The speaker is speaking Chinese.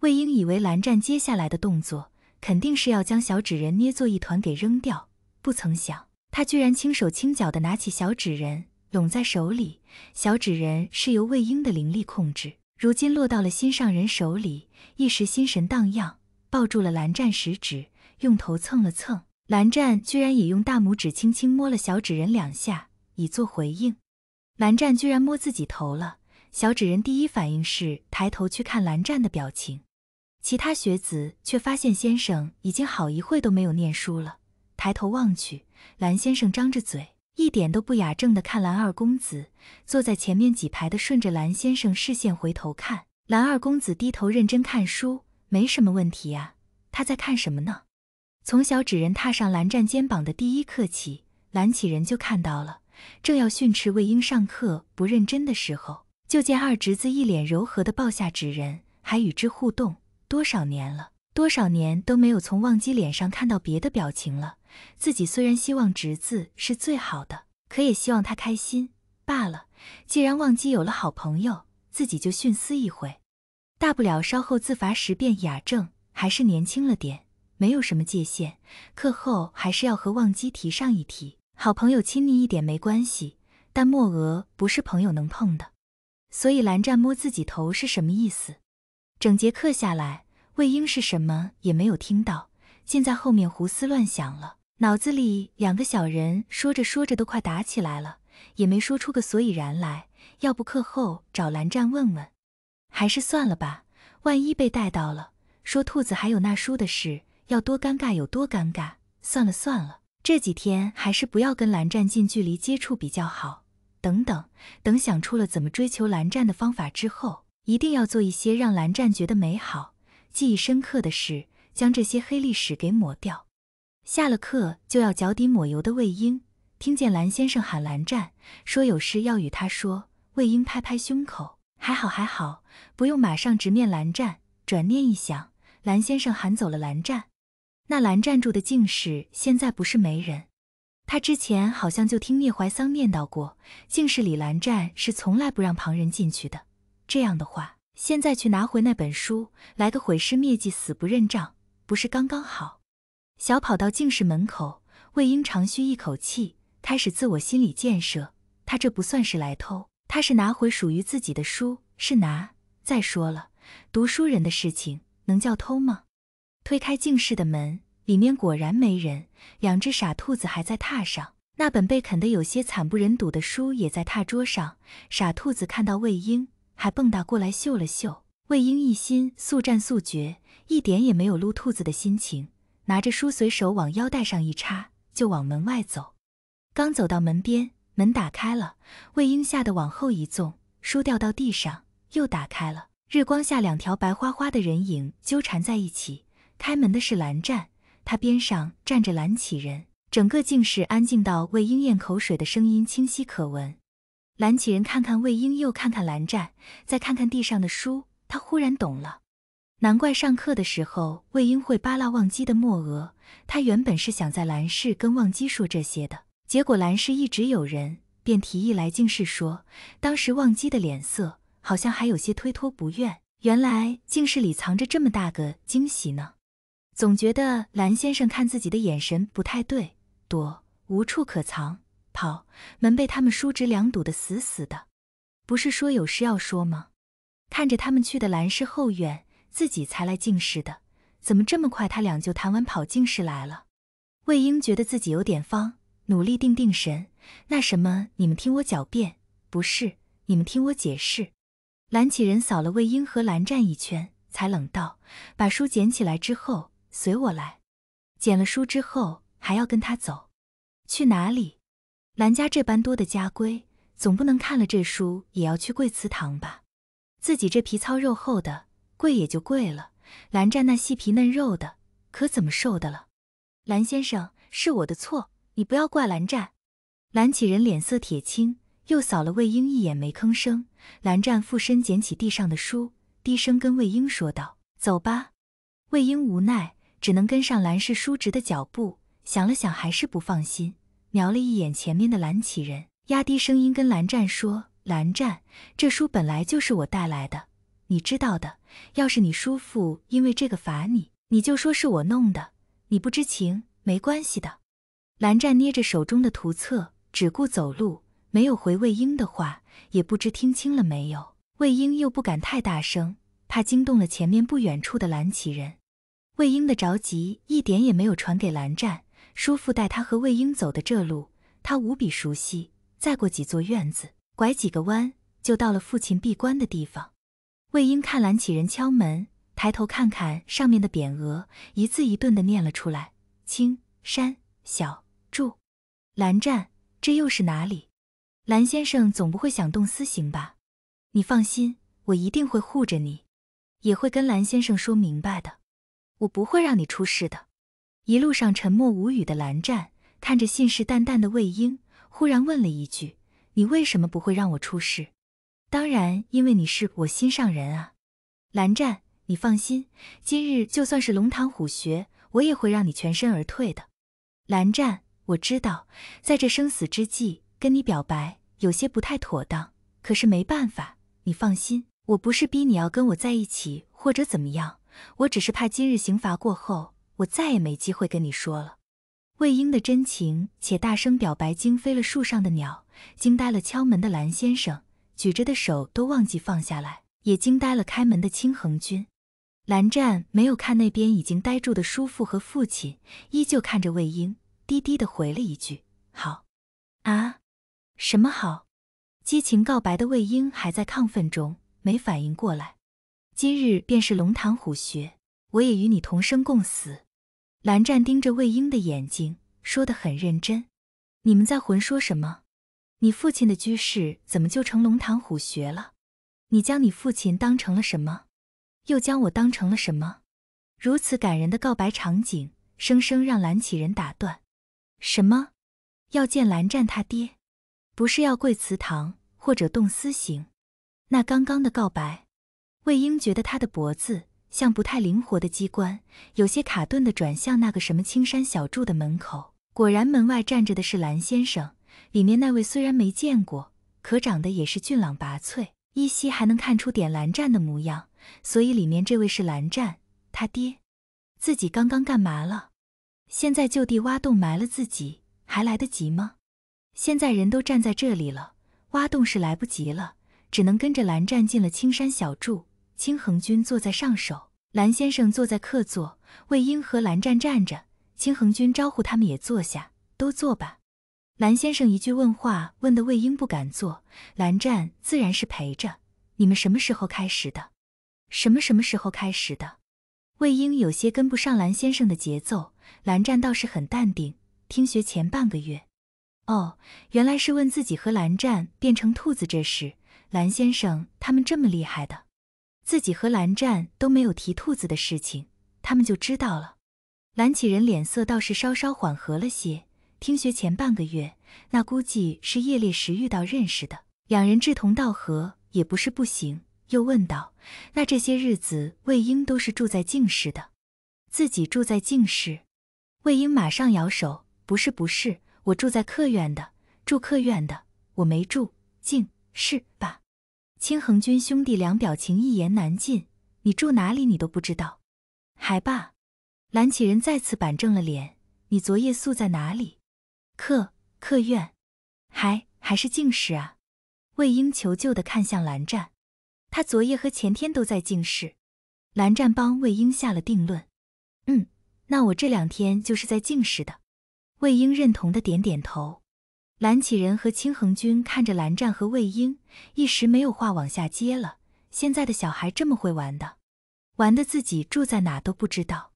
魏婴以为蓝湛接下来的动作肯定是要将小纸人捏作一团给扔掉，不曾想他居然轻手轻脚的拿起小纸人拢在手里。小纸人是由魏婴的灵力控制，如今落到了心上人手里，一时心神荡漾，抱住了蓝湛食指，用头蹭了蹭。蓝湛居然也用大拇指轻轻摸了小纸人两下，以作回应。蓝湛居然摸自己头了，小纸人第一反应是抬头去看蓝湛的表情。其他学子却发现先生已经好一会都没有念书了，抬头望去，蓝先生张着嘴，一点都不雅正的看蓝二公子。坐在前面几排的，顺着蓝先生视线回头看，蓝二公子低头认真看书，没什么问题啊。他在看什么呢？从小纸人踏上蓝湛肩膀的第一刻起，蓝启仁就看到了。正要训斥魏婴上课不认真的时候，就见二侄子一脸柔和的抱下纸人，还与之互动。多少年了，多少年都没有从忘机脸上看到别的表情了。自己虽然希望侄子是最好的，可也希望他开心罢了。既然忘机有了好朋友，自己就徇私一回，大不了稍后自罚十遍雅正。还是年轻了点，没有什么界限。课后还是要和忘机提上一提，好朋友亲昵一点没关系，但莫额不是朋友能碰的。所以蓝湛摸自己头是什么意思？整节课下来，魏婴是什么也没有听到，竟在后面胡思乱想了。脑子里两个小人说着说着都快打起来了，也没说出个所以然来。要不课后找蓝湛问问，还是算了吧。万一被带到了，说兔子还有那书的事，要多尴尬有多尴尬。算了算了，这几天还是不要跟蓝湛近距离接触比较好。等等，等想出了怎么追求蓝湛的方法之后。一定要做一些让蓝湛觉得美好、记忆深刻的事，将这些黑历史给抹掉。下了课就要脚底抹油的魏婴，听见蓝先生喊蓝湛，说有事要与他说。魏婴拍拍胸口，还好还好，不用马上直面蓝湛。转念一想，蓝先生喊走了蓝湛，那蓝湛住的静室现在不是没人。他之前好像就听聂怀桑念叨过，静室里蓝湛是从来不让旁人进去的。这样的话，现在去拿回那本书，来个毁尸灭迹，死不认账，不是刚刚好？小跑到静室门口，魏婴长吁一口气，开始自我心理建设。他这不算是来偷，他是拿回属于自己的书，是拿。再说了，读书人的事情能叫偷吗？推开静室的门，里面果然没人，两只傻兔子还在榻上，那本被啃得有些惨不忍睹的书也在榻桌上。傻兔子看到魏婴。还蹦跶过来嗅了嗅。魏婴一心速战速决，一点也没有撸兔子的心情，拿着书随手往腰带上一插，就往门外走。刚走到门边，门打开了，魏婴吓得往后一纵，书掉到地上。又打开了，日光下两条白花花的人影纠缠在一起。开门的是蓝湛，他边上站着蓝启仁。整个竟是安静到魏婴咽口水的声音清晰可闻。蓝启仁看看魏婴，又看看蓝湛，再看看地上的书，他忽然懂了。难怪上课的时候魏婴会扒拉忘机的墨额，他原本是想在蓝氏跟忘机说这些的，结果蓝氏一直有人，便提议来静室说。当时忘机的脸色好像还有些推脱不愿，原来静室里藏着这么大个惊喜呢。总觉得蓝先生看自己的眼神不太对，躲无处可藏。跑门被他们叔侄俩堵得死死的，不是说有事要说吗？看着他们去的兰氏后院，自己才来净室的，怎么这么快他俩就谈完跑净室来了？魏婴觉得自己有点方，努力定定神。那什么，你们听我狡辩，不是，你们听我解释。蓝启仁扫了魏婴和蓝湛一圈，才冷道：“把书捡起来之后，随我来。”捡了书之后还要跟他走，去哪里？兰家这般多的家规，总不能看了这书也要去跪祠堂吧？自己这皮糙肉厚的跪也就跪了，兰湛那细皮嫩肉的可怎么受得了？兰先生，是我的错，你不要怪兰湛。兰启仁脸色铁青，又扫了魏婴一眼，没吭声。兰湛附身捡起地上的书，低声跟魏婴说道：“走吧。”魏婴无奈，只能跟上兰氏叔侄的脚步。想了想，还是不放心。瞄了一眼前面的蓝起人，压低声音跟蓝湛说：“蓝湛，这书本来就是我带来的，你知道的。要是你叔父因为这个罚你，你就说是我弄的，你不知情，没关系的。”蓝湛捏着手中的图册，只顾走路，没有回魏婴的话，也不知听清了没有。魏婴又不敢太大声，怕惊动了前面不远处的蓝起人。魏婴的着急一点也没有传给蓝湛。叔父带他和魏婴走的这路，他无比熟悉。再过几座院子，拐几个弯，就到了父亲闭关的地方。魏婴看蓝起人敲门，抬头看看上面的匾额，一字一顿的念了出来：“青山小筑。”蓝湛，这又是哪里？蓝先生总不会想动私刑吧？你放心，我一定会护着你，也会跟蓝先生说明白的。我不会让你出事的。一路上沉默无语的蓝湛看着信誓旦旦的魏婴，忽然问了一句：“你为什么不会让我出事？”“当然，因为你是我心上人啊。”“蓝湛，你放心，今日就算是龙潭虎穴，我也会让你全身而退的。”“蓝湛，我知道在这生死之际跟你表白有些不太妥当，可是没办法。你放心，我不是逼你要跟我在一起或者怎么样，我只是怕今日刑罚过后。”我再也没机会跟你说了。魏婴的真情且大声表白惊飞了树上的鸟，惊呆了敲门的蓝先生，举着的手都忘记放下来，也惊呆了开门的青恒君。蓝湛没有看那边已经呆住的叔父和父亲，依旧看着魏婴，低低的回了一句：“好。”啊？什么好？激情告白的魏婴还在亢奋中，没反应过来。今日便是龙潭虎穴，我也与你同生共死。蓝湛盯着魏婴的眼睛，说得很认真：“你们在胡说什么？你父亲的居室怎么就成龙潭虎穴了？你将你父亲当成了什么？又将我当成了什么？如此感人的告白场景，生生让蓝启仁打断。什么？要见蓝湛他爹？不是要跪祠堂或者动私刑？那刚刚的告白，魏婴觉得他的脖子……”像不太灵活的机关，有些卡顿的转向那个什么青山小筑的门口。果然，门外站着的是蓝先生，里面那位虽然没见过，可长得也是俊朗拔萃，依稀还能看出点蓝湛的模样。所以，里面这位是蓝湛，他爹。自己刚刚干嘛了？现在就地挖洞埋了自己，还来得及吗？现在人都站在这里了，挖洞是来不及了，只能跟着蓝湛进了青山小筑。青衡君坐在上首。蓝先生坐在客座，魏婴和蓝湛站着。青恒君招呼他们也坐下，都坐吧。蓝先生一句问话，问的魏婴不敢坐，蓝湛自然是陪着。你们什么时候开始的？什么什么时候开始的？魏婴有些跟不上蓝先生的节奏，蓝湛倒是很淡定。听学前半个月。哦，原来是问自己和蓝湛变成兔子这事。蓝先生他们这么厉害的？自己和蓝湛都没有提兔子的事情，他们就知道了。蓝启仁脸色倒是稍稍缓和了些，听学前半个月，那估计是夜猎时遇到认识的，两人志同道合也不是不行。又问道：“那这些日子魏婴都是住在静室的？”自己住在静室？魏婴马上摇手：“不是，不是，我住在客院的，住客院的，我没住静室吧？”青恒军兄弟俩表情一言难尽。你住哪里？你都不知道？还吧。蓝启仁再次板正了脸。你昨夜宿在哪里？客客院？还还是进室啊？魏婴求救的看向蓝湛。他昨夜和前天都在进室。蓝湛帮魏婴下了定论。嗯，那我这两天就是在进室的。魏婴认同的点点头。蓝启仁和清恒军看着蓝湛和魏婴，一时没有话往下接了。现在的小孩这么会玩的，玩的自己住在哪都不知道。